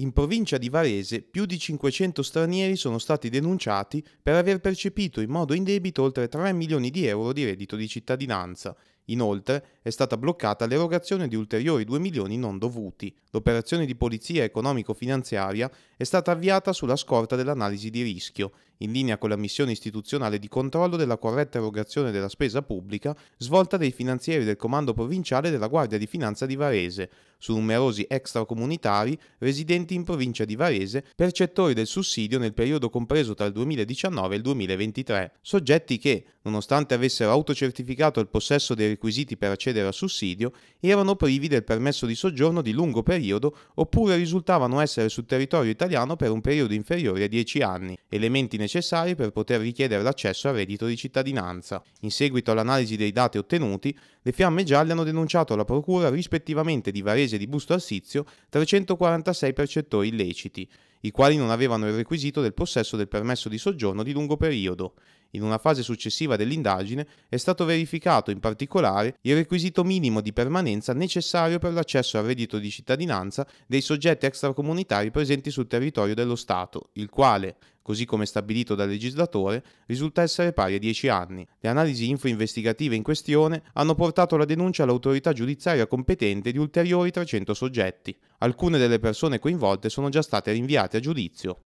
In provincia di Varese più di 500 stranieri sono stati denunciati per aver percepito in modo indebito oltre 3 milioni di euro di reddito di cittadinanza. Inoltre è stata bloccata l'erogazione di ulteriori 2 milioni non dovuti. L'operazione di polizia economico-finanziaria è stata avviata sulla scorta dell'analisi di rischio in linea con la missione istituzionale di controllo della corretta erogazione della spesa pubblica svolta dai finanzieri del Comando Provinciale della Guardia di Finanza di Varese, su numerosi extracomunitari residenti in provincia di Varese, percettori del sussidio nel periodo compreso tra il 2019 e il 2023, soggetti che, nonostante avessero autocertificato il possesso dei requisiti per accedere al sussidio, erano privi del permesso di soggiorno di lungo periodo oppure risultavano essere sul territorio italiano per un periodo inferiore a 10 anni, elementi necessari necessari per poter richiedere l'accesso al reddito di cittadinanza. In seguito all'analisi dei dati ottenuti, le fiamme gialle hanno denunciato alla Procura rispettivamente di Varese e di Busto Arsizio 346 percettori illeciti, i quali non avevano il requisito del possesso del permesso di soggiorno di lungo periodo. In una fase successiva dell'indagine è stato verificato in particolare il requisito minimo di permanenza necessario per l'accesso al reddito di cittadinanza dei soggetti extracomunitari presenti sul territorio dello Stato, il quale, così come stabilito dal legislatore, risulta essere pari a 10 anni. Le analisi info-investigative in questione hanno portato la denuncia all'autorità giudiziaria competente di ulteriori 300 soggetti. Alcune delle persone coinvolte sono già state rinviate a giudizio.